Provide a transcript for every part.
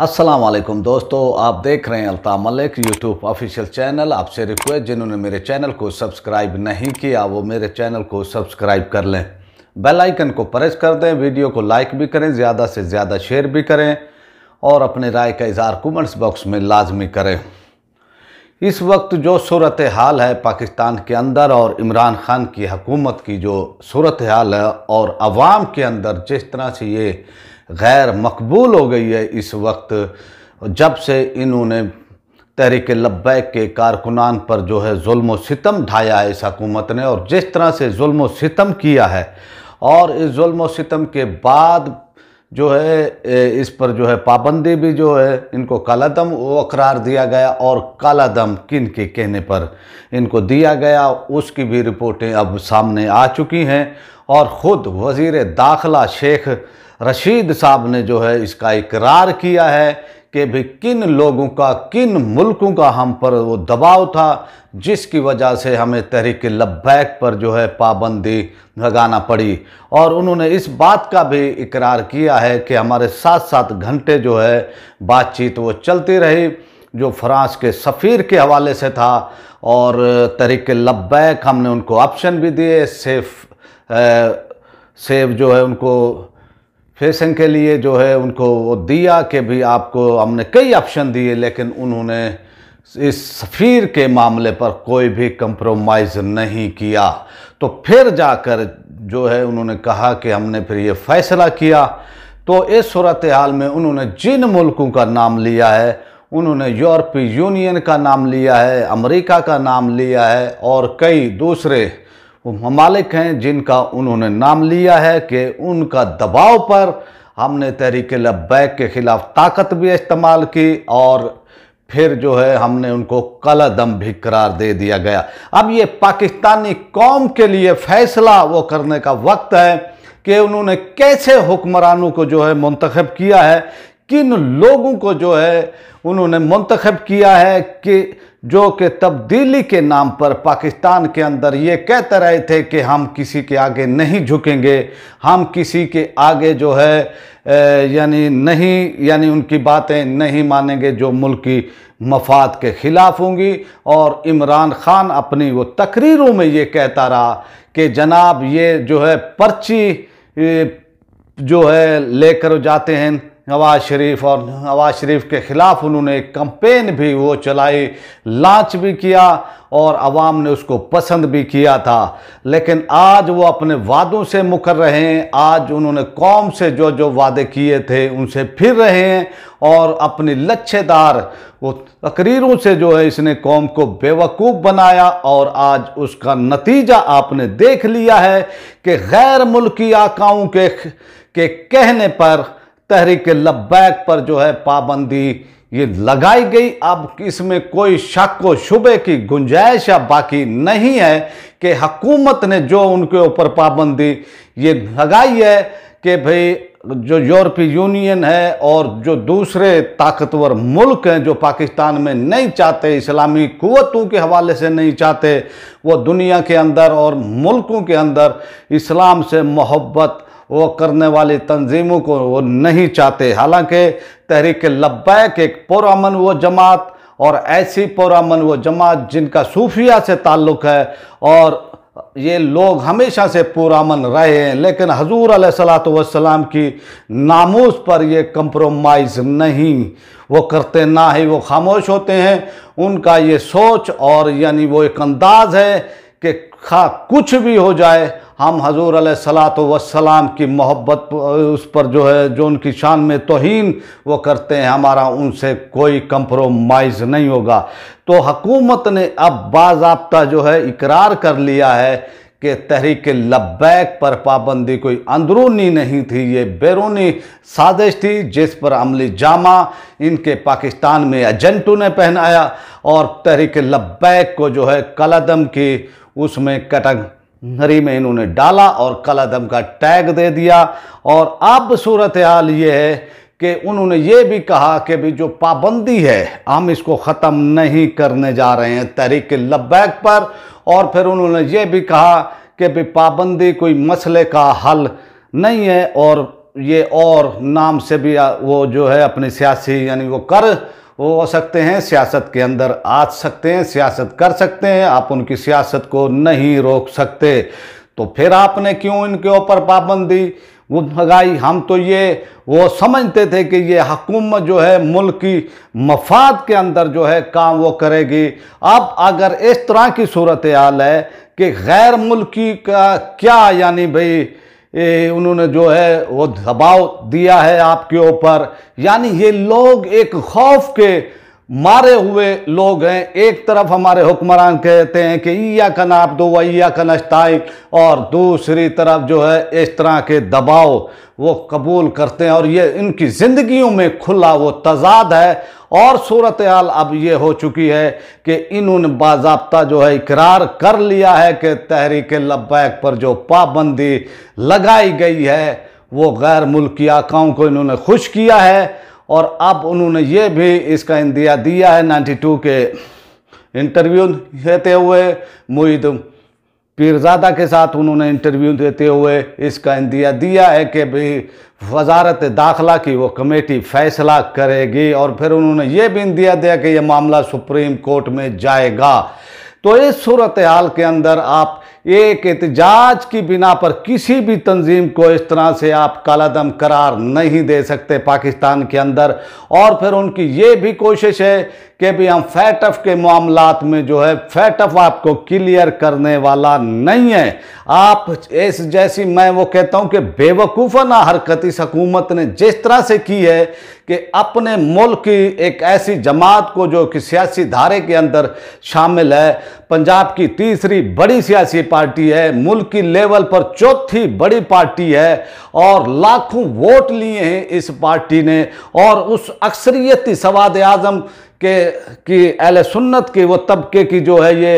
अस्सलाम वालेकुम दोस्तों आप देख रहे हैं Alta Malik YouTube official channel आपसे रिक्वेस्ट जिन्होंने मेरे चैनल को सब्सक्राइब नहीं किया वो मेरे चैनल को सब्सक्राइब कर लें बेल आइकन को प्रेस कर दें वीडियो को लाइक भी करें ज़्यादा से ज़्यादा शेयर भी करें और अपने राय का इजहार कमेंट्स बॉक्स में लाजमी करें इस वक्त जो सूरत हाल है पाकिस्तान के अंदर और इमरान ख़ान की हकूमत की जो सूरत हाल है और आवाम के अंदर जिस तरह से ये गैर मकबूल हो गई है इस वक्त जब से इन्होंने तहरीक लब्बैक के कारकुनान पर जो है जुल्म सितम ढाया है इस हकूमत ने और जिस तरह से जुल्म सितम किया है और इस जुल्म सितम के बाद जो है इस पर जो है पाबंदी भी जो है इनको काला दम वो करार दिया गया और काला दम किन के कहने पर इनको दिया गया उसकी भी रिपोर्टें अब सामने आ चुकी हैं और ख़ुद वज़ी दाखिला शेख रशीद साहब ने जो है इसका इकरार किया है कि भी किन लोगों का किन मुल्कों का हम पर वो दबाव था जिसकी वजह से हमें तहरीक लब्बैक पर जो है पाबंदी लगाना पड़ी और उन्होंने इस बात का भी इकरार किया है कि हमारे सात सात घंटे जो है बातचीत वो चलती रही जो फ्रांस के सफ़ीर के हवाले से था और तहरीक लब्बैक हमने उनको ऑप्शन भी दिए सेफ सेफ जो है उनको फैशन के लिए जो है उनको वो दिया कि भी आपको हमने कई ऑप्शन दिए लेकिन उन्होंने इस सफ़ीर के मामले पर कोई भी कंप्रोमाइज़ नहीं किया तो फिर जाकर जो है उन्होंने कहा कि हमने फिर ये फ़ैसला किया तो इस सूरत हाल में उन्होंने जिन मुल्कों का नाम लिया है उन्होंने यूरोपीय यूनियन का नाम लिया है अमेरिका का नाम लिया है और कई दूसरे वो ममालिक हैं जिनका उन्होंने नाम लिया है कि उनका दबाव पर हमने तहरीक लब्बैक के ख़िलाफ़ ताकत भी इस्तेमाल की और फिर जो है हमने उनको कला दम भी करार दे दिया गया अब ये पाकिस्तानी कौम के लिए फ़ैसला वो करने का वक्त है कि उन्होंने कैसे हुक्मरानों को जो है मंतखब किया है किन लोगों को जो है उन्होंने मंतखब किया है कि जो कि तब्दीली के नाम पर पाकिस्तान के अंदर ये कहते रहे थे कि हम किसी के आगे नहीं झुकेंगे हम किसी के आगे जो है यानी नहीं यानी उनकी बातें नहीं मानेंगे जो मुल्क की मफाद के ख़िलाफ़ होंगी और इमरान ख़ान अपनी वो तकरीरों में ये कहता रहा कि जनाब ये जो है पर्ची जो है लेकर जाते हैं नवाज शरीफ और नवाज शरीफ के ख़िलाफ़ उन्होंने एक कंपेन भी वो चलाई लॉन्च भी किया और आवाम ने उसको पसंद भी किया था लेकिन आज वो अपने वादों से मुकर रहे हैं आज उन्होंने कौम से जो जो वादे किए थे उनसे फिर रहे हैं और अपनी लच्छेदार वो तकरीरों से जो है इसने कौम को बेवकूफ़ बनाया और आज उसका नतीजा आपने देख लिया है कि गैर मुल्की आकाओं के के कहने पर तहरीक लब्बैक पर जो है पाबंदी ये लगाई गई अब इसमें कोई शक व शुबे की गुंजाइश या बाकी नहीं है कि हकूमत ने जो उनके ऊपर पाबंदी ये लगाई है कि भाई जो यूरोपीय यूनियन है और जो दूसरे ताकतवर मुल्क हैं जो पाकिस्तान में नहीं चाहते इस्लामी कुतों के हवाले से नहीं चाहते वो दुनिया के अंदर और मुल्कों के अंदर इस्लाम से मोहब्बत वो करने वाली तंजीमों को वो नहीं चाहते हालांकि तहरीक लब्बैक एक पुरान वो जमात और ऐसी पुरान वो जमात जिनका सूफिया से ताल्लुक़ है और ये लोग हमेशा से पुरान रहे हैं लेकिन हजूर सलाम की नामूस पर ये कंप्रोमाइज़ नहीं वो करते ना ही वो खामोश होते हैं उनका ये सोच और यानी वो एक अंदाज़ है कि खा कुछ भी हो जाए हम हजूर सलात वसलाम की मोहब्बत उस पर जो है जो उनकी शान में तोहन वो करते हैं हमारा उनसे कोई कंप्रोमाइज़ नहीं होगा तो हकूमत ने अब बाबा जो है इकरार कर लिया है कि तहरीक लब्बैक पर पाबंदी कोई अंदरूनी नहीं थी ये बैरूनी साजिश थी जिस पर अमली जामा इनके पाकिस्तान में एजेंटों ने पहनाया और तहरीक लब्बैक को जो है कलदम की उसमें नरी में इन्होंने डाला और कलादम का टैग दे दिया और अब सूरत हाल ये है कि उन्होंने ये भी कहा कि भी जो पाबंदी है हम इसको ख़त्म नहीं करने जा रहे हैं तहरीक लब्बैक पर और फिर उन्होंने ये भी कहा कि भी पाबंदी कोई मसले का हल नहीं है और ये और नाम से भी वो जो है अपनी सियासी यानी वो कर वो हो सकते हैं सियासत के अंदर आ सकते हैं सियासत कर सकते हैं आप उनकी सियासत को नहीं रोक सकते तो फिर आपने क्यों इनके ऊपर पाबंदी वो भगाई हम तो ये वो समझते थे कि ये हकूमत जो है मुल्क की मफाद के अंदर जो है काम वो करेगी अब अगर इस तरह की सूरत हाल है कि गैर मुल्की का क्या यानी भाई उन्होंने जो है वो दबाव दिया है आपके ऊपर यानी ये लोग एक खौफ के मारे हुए लोग हैं एक तरफ हमारे हुक्मरान कहते हैं कि ईया का आप दो वैया का नश्ताई और दूसरी तरफ जो है इस तरह के दबाव वो कबूल करते हैं और ये इनकी ज़िंदगियों में खुला वो तजाद है और सूरत हाल अब ये हो चुकी है कि इन्होंने बाबा जो है इकरार कर लिया है कि तहरीक लब्बैक पर जो पाबंदी लगाई गई है वो गैर मुल्की आकाओं को इन्होंने खुश किया है और अब उन्होंने ये भी इसका इंदिया दिया है 92 के इंटरव्यू देते हुए मुहिद पीरजादा के साथ उन्होंने इंटरव्यू देते हुए इसका इंदिया दिया है कि भाई वजारत दाखला की वो कमेटी फैसला करेगी और फिर उन्होंने ये भी इंदिया दिया कि यह मामला सुप्रीम कोर्ट में जाएगा तो इस सूरत हाल के अंदर आप एक एहतजाज की बिना पर किसी भी तंजीम को इस तरह से आप कालादम करार नहीं दे सकते पाकिस्तान के अंदर और फिर उनकी ये भी कोशिश है कि भी हम फैट ऑफ के मामला में जो है फैट ऑफ आपको क्लियर करने वाला नहीं है आप इस जैसी मैं वो कहता हूँ कि बेवकूफ़ाना हरकत इस हकूमत ने जिस तरह से की है कि अपने मुल्क की एक ऐसी जमात को जो कि सियासी धारे के अंदर शामिल है पंजाब की तीसरी बड़ी सियासी पार्टी है मुल्क की लेवल पर चौथी बड़ी पार्टी है और लाखों वोट लिए हैं इस पार्टी ने और उस अक्सरियती सवाद आज़म के कि अहल सुन्नत की वो तबके की जो है ये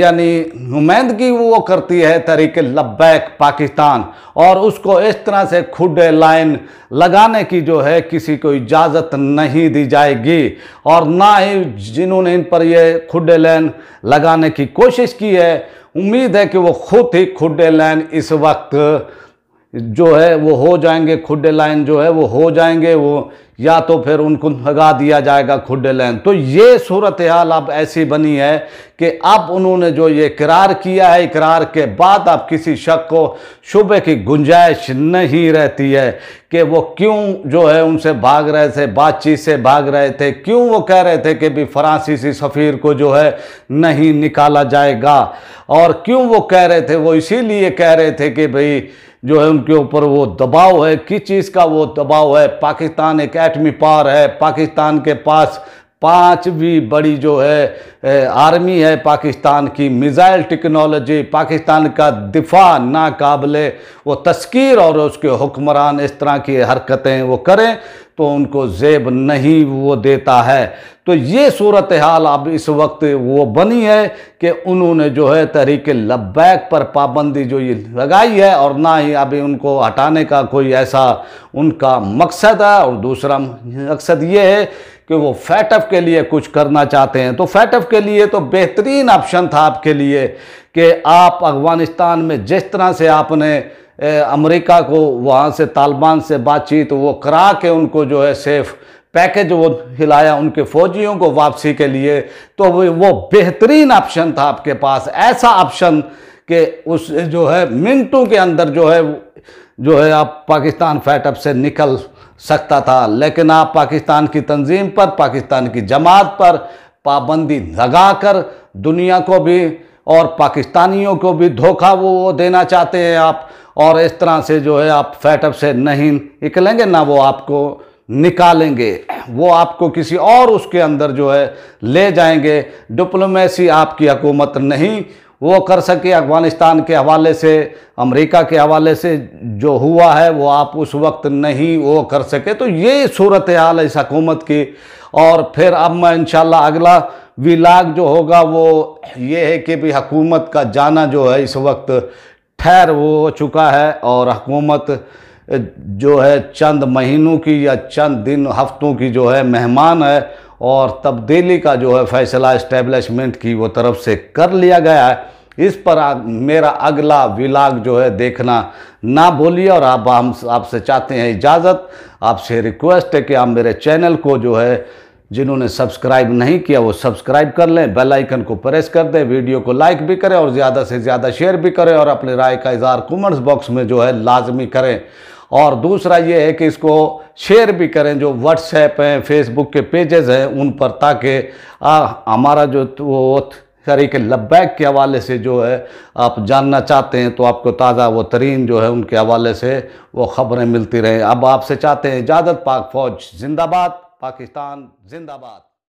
यानी नुमाइंदगी वो करती है तरीके लब्बैक पाकिस्तान और उसको इस तरह से खुड लाइन लगाने की जो है किसी को इजाज़त नहीं दी जाएगी और ना ही जिन्होंने इन पर ये खुड लाइन लगाने की कोशिश की है उम्मीद है कि वो खुद ही खुड लाइन इस वक्त जो है वो हो जाएंगे खुड लाइन जो है वो हो जाएंगे वो या तो फिर उनको भगा दिया जाएगा खुडे लैन तो ये सूरत हाल अब ऐसी बनी है कि अब उन्होंने जो ये करार किया है इकरार के बाद अब किसी शक को शुबे की गुंजाइश नहीं रहती है कि वो क्यों जो है उनसे भाग रहे थे बातचीत से भाग रहे थे क्यों वो कह रहे थे कि भी फ्रांसीसी सफ़ीर को जो है नहीं निकाला जाएगा और क्यों वो कह रहे थे वो इसीलिए कह रहे थे कि भाई जो है उनके ऊपर वो दबाव है किस चीज़ का वो दबाव है पाकिस्तान एक एटमी पावर है पाकिस्तान के पास पांचवी बड़ी जो है आर्मी है पाकिस्तान की मिज़ाइल टेक्नोलॉजी पाकिस्तान का दिफा नाकबले वो तस्कीर और उसके हुक्मरान इस तरह की हरकतें वो करें तो उनको जेब नहीं वो देता है तो ये सूरत हाल अब इस वक्त वो बनी है कि उन्होंने जो है तहरीक लब्बैक पर पाबंदी जो ये लगाई है और ना ही अभी उनको हटाने का कोई ऐसा उनका मकसद है और दूसरा मकसद ये है कि वो फैट अप के लिए कुछ करना चाहते हैं तो फैट अप के लिए तो बेहतरीन ऑप्शन था आपके लिए कि आप अफगानिस्तान में जिस तरह से आपने अमेरिका को वहाँ से तालिबान से बातचीत वो करा के उनको जो है सेफ़ पैकेज वो हिलाया उनके फौजियों को वापसी के लिए तो वो बेहतरीन ऑप्शन था आपके पास ऐसा ऑप्शन कि उस जो है मिनटों के अंदर जो है जो है आप पाकिस्तान फैटअप से निकल सकता था लेकिन आप पाकिस्तान की तंजीम पर पाकिस्तान की जमात पर पाबंदी लगाकर दुनिया को भी और पाकिस्तानियों को भी धोखा वो देना चाहते हैं आप और इस तरह से जो है आप फैटअप से नहीं निकलेंगे ना वो आपको निकालेंगे वो आपको किसी और उसके अंदर जो है ले जाएंगे डिप्लोमेसी आपकी हकूमत नहीं वो कर सके अफगानिस्तान के हवाले से अमेरिका के हवाले से जो हुआ है वो आप उस वक्त नहीं वो कर सके तो ये सूरत हाल इस हकूमत की और फिर अब मैं इन अगला विलाग जो होगा वो ये है कि भी हकूमत का जाना जो है इस वक्त ठहर वो हो चुका है और हकूमत जो है चंद महीनों की या चंद दिन हफ्तों की जो है मेहमान है और तब्दीली का जो है फैसला इस्टेब्लिशमेंट की वो तरफ से कर लिया गया है इस पर आ, मेरा अगला विलाग जो है देखना ना भूलिए और आप हम आपसे चाहते हैं इजाज़त आपसे रिक्वेस्ट है कि आप मेरे चैनल को जो है जिन्होंने सब्सक्राइब नहीं किया वो सब्सक्राइब कर लें बेल आइकन को प्रेस कर दें वीडियो को लाइक भी करें और ज़्यादा से ज़्यादा शेयर भी करें और अपने राय का इजहार कमेंट्स बॉक्स में जो है लाजमी करें और दूसरा ये है कि इसको शेयर भी करें जो व्हाट्सएप हैं फेसबुक के पेजेस हैं उन पर ताकि हमारा जो तो वो तरीके लब्बैक के हवाले से जो है आप जानना चाहते हैं तो आपको ताज़ा वो तरीन जो है उनके हवाले से वो ख़बरें मिलती रहें अब आपसे चाहते हैं इजाज़त पाक फ़ौज जिंदाबाद पाकिस्तान जिंदाबाद